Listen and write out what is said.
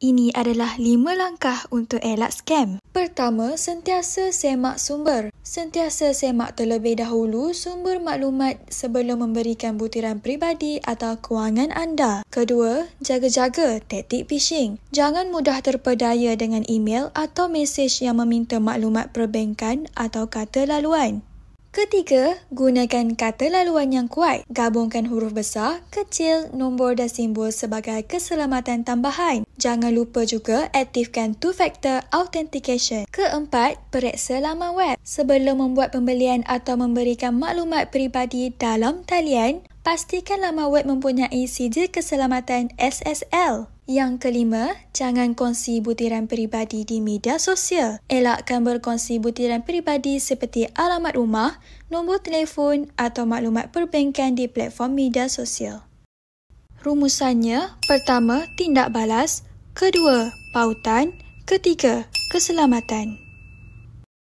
Ini adalah 5 langkah untuk elak scam. Pertama, sentiasa semak sumber. Sentiasa semak terlebih dahulu sumber maklumat sebelum memberikan butiran peribadi atau kewangan anda. Kedua, jaga-jaga taktik phishing. Jangan mudah terpedaya dengan email atau mesej yang meminta maklumat perbankan atau kata laluan. Ketiga, gunakan kata laluan yang kuat. Gabungkan huruf besar, kecil, nombor dan simbol sebagai keselamatan tambahan. Jangan lupa juga aktifkan two-factor authentication. Keempat, periksa laman web. Sebelum membuat pembelian atau memberikan maklumat peribadi dalam talian, Pastikan lama web mempunyai sijil keselamatan SSL. Yang kelima, jangan kongsi butiran peribadi di media sosial. Elakkan berkongsi butiran peribadi seperti alamat rumah, nombor telefon atau maklumat perbankan di platform media sosial. Rumusannya, pertama, tindak balas, kedua, pautan, ketiga, keselamatan.